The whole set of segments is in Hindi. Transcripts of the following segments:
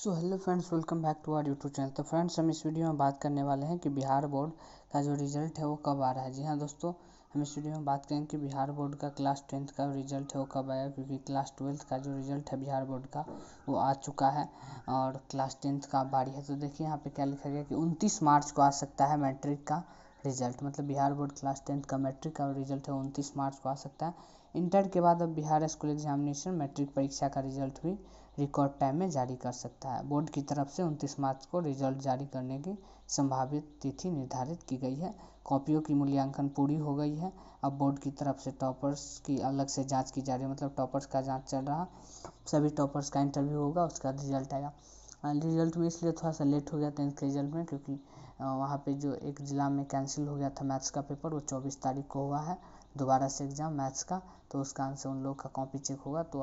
so hello friends welcome back to our YouTube channel तो फ्रेंड्स हम इस वीडियो में बात करने वाले हैं कि बिहार बोर्ड का जो रिजल्ट है वो कब आ रहा है जी हाँ दोस्तों हम इस वीडियो में बात करेंगे कि बिहार बोर्ड का क्लास टेंथ का रिजल्ट है वो कब आया क्योंकि क्लास ट्वेल्थ का जो रिजल्ट है बिहार बोर्ड का वो आ चुका है और क्लास टेंथ का बारी है तो देखिए यहाँ पे क्या लिखा गया कि उनतीस मार्च को आ सकता है मैट्रिक का रिजल्ट मतलब बिहार बोर्ड क्लास टेंथ का मैट्रिक का रिजल्ट है उनतीस मार्च को आ सकता है इंटर के बाद अब बिहार स्कूल एग्जामिनेशन मैट्रिक परीक्षा का रिजल्ट भी रिकॉर्ड टाइम में जारी कर सकता है बोर्ड की तरफ से उनतीस मार्च को रिजल्ट जारी करने की संभावित तिथि निर्धारित की गई है कॉपियों की मूल्यांकन पूरी हो गई है अब बोर्ड की तरफ से टॉपर्स की अलग से जांच की जा रही है मतलब टॉपर्स का जांच चल रहा सभी टॉपर्स का इंटरव्यू होगा उसका रिजल्ट आएगा हाँ, रिजल्ट में इसलिए थोड़ा सा लेट हो गया टेंथ के रिजल्ट में क्योंकि वहाँ पे जो एक ज़िला में कैंसिल हो गया था मैथ्स का पेपर वो चौबीस तारीख को हुआ है दोबारा से एग्ज़ाम मैथ्स का तो उस कारण से उन लोग का कॉपी चेक होगा तो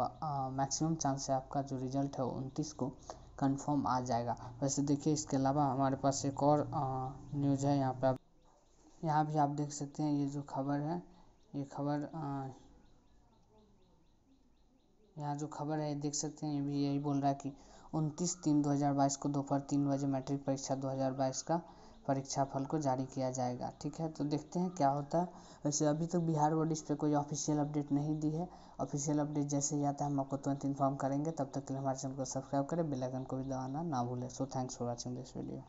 मैक्सिमम चांस है आपका जो रिजल्ट है वो उनतीस को कंफर्म आ जाएगा वैसे देखिए इसके अलावा हमारे पास एक और न्यूज़ है यहाँ पर आप यहाँ भी आप देख सकते हैं ये जो खबर है ये खबर यहाँ जो खबर है देख सकते हैं ये भी यही बोल रहा है कि उनतीस तीन दो हज़ार बाईस को दोपहर तीन बजे मैट्रिक परीक्षा दो हज़ार बाईस का फल को जारी किया जाएगा ठीक है तो देखते हैं क्या होता है वैसे अभी तक बिहार बोर्ड इस पर कोई ऑफिशियल अपडेट नहीं दी है ऑफिशियल अपडेट जैसे ही आता है हम आपको तुरंत इन्फॉर्म करेंगे तब तक के लिए हमारे चैनल को सब्सक्राइब करें बेल आइकन को भी दबाना ना भूलें so thanks for watching this video